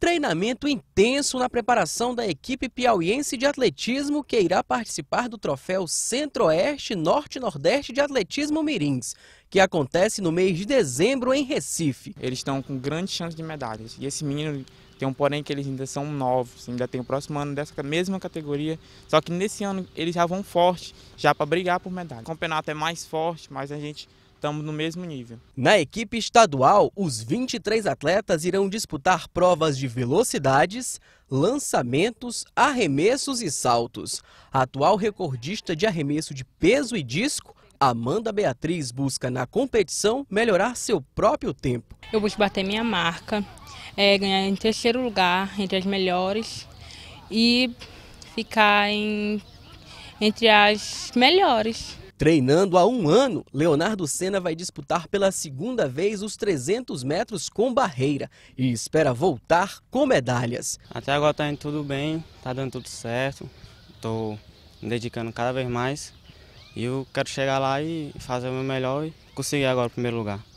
treinamento intenso na preparação da equipe piauiense de atletismo que irá participar do troféu Centro-Oeste Norte-Nordeste de Atletismo Mirins, que acontece no mês de dezembro em Recife. Eles estão com grandes chances de medalhas e esse menino tem um porém que eles ainda são novos, ainda tem o próximo ano dessa mesma categoria, só que nesse ano eles já vão forte, já para brigar por medalha. O campeonato é mais forte, mas a gente estamos no mesmo nível. Na equipe estadual, os 23 atletas irão disputar provas de velocidades, lançamentos, arremessos e saltos. A atual recordista de arremesso de peso e disco, Amanda Beatriz, busca na competição melhorar seu próprio tempo. Eu busco bater minha marca, é, ganhar em terceiro lugar entre as melhores e ficar em, entre as melhores. Treinando há um ano, Leonardo Senna vai disputar pela segunda vez os 300 metros com barreira e espera voltar com medalhas. Até agora está indo tudo bem, está dando tudo certo, estou me dedicando cada vez mais e eu quero chegar lá e fazer o meu melhor e conseguir agora o primeiro lugar.